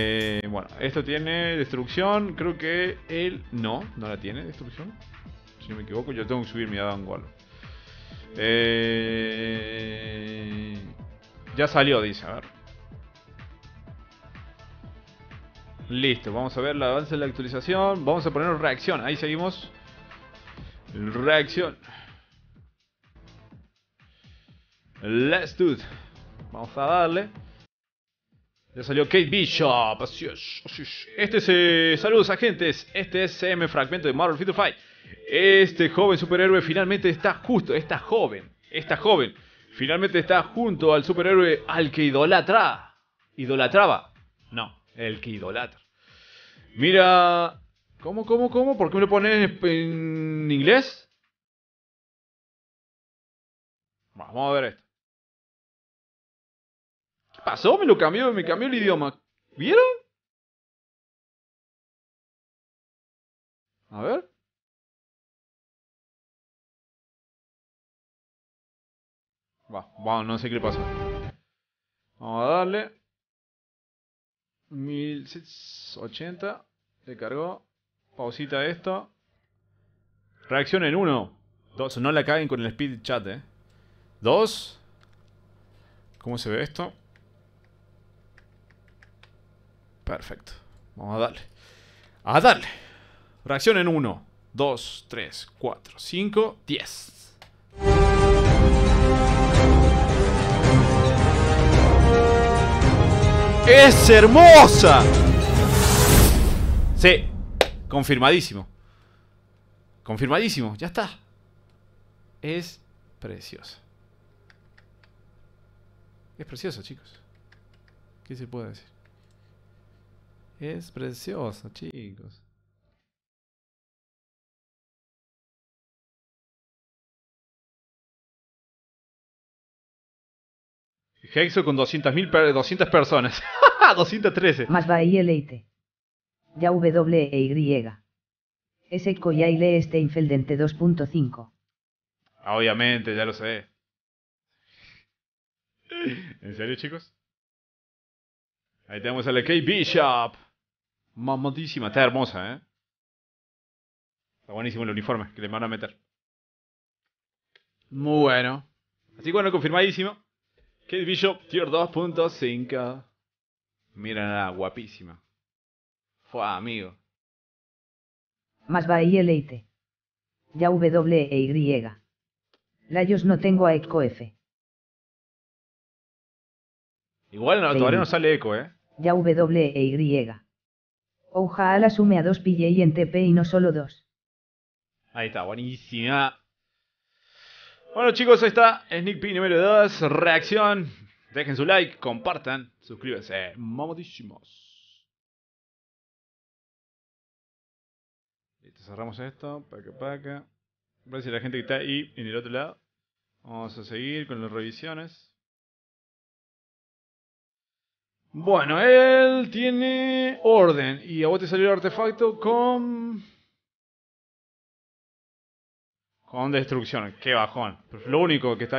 Eh, bueno, esto tiene destrucción. Creo que él. No, no la tiene destrucción. Si no me equivoco, yo tengo que subir mi Adam eh, ya salió, dice. A ver. Listo, vamos a ver el avance de la actualización. Vamos a poner reacción. Ahí seguimos. Reacción. Let's do it. Vamos a darle. Le salió Kate Bishop. Este es. Eh, saludos, agentes. Este es CM Fragmento de Marvel Future Fight. Este joven superhéroe finalmente está justo. Esta joven. Esta joven. Finalmente está junto al superhéroe al que idolatra. ¿Idolatraba? No, el que idolatra. Mira. ¿Cómo, cómo, cómo? ¿Por qué me lo pones en inglés? Vamos a ver esto pasó? Me lo cambió, me cambió el idioma. ¿Vieron? A ver. Va, va, no sé qué le pasó. Vamos a darle. 1080. Le cargó. Pausita esto. Reacción en 1. 2. No la caguen con el speed chat, eh. 2. ¿Cómo se ve esto? Perfecto. Vamos a darle. A darle. Reacción en 1, 2, 3, 4, 5, 10. ¡Es hermosa! Sí, confirmadísimo. Confirmadísimo, ya está. Es preciosa. Es preciosa, chicos. ¿Qué se puede decir? Es precioso, chicos. Hexo con 200, per 200 personas. 213. Más el Leite. Ya W e Y. este infelde Steinfeldente 2.5. Ah, obviamente, ya lo sé. ¿En serio, chicos? Ahí tenemos el K Bishop. Mamadísima, está hermosa, ¿eh? Está buenísimo el uniforme que le van a meter. Muy bueno. Así bueno, confirmadísimo. Kate Bishop, tier 2.5. Mira nada, guapísima. Fua amigo. Más y Leite. Ya W e Y. no tengo a Eco F. Igual no, todavía no sale Eco, ¿eh? Ya W e Y. Ojalá asume a dos PJ en TP y no solo dos. Ahí está, buenísima. Bueno chicos, ahí está Sneak pin número 2, reacción. Dejen su like, compartan, suscríbanse. Mamadísimos. Listo, cerramos esto. Paca, paca. Gracias a la gente que está ahí en el otro lado. Vamos a seguir con las revisiones. Bueno, él tiene orden. Y a vos te salió el artefacto con... Con destrucción. Qué bajón. Lo único que está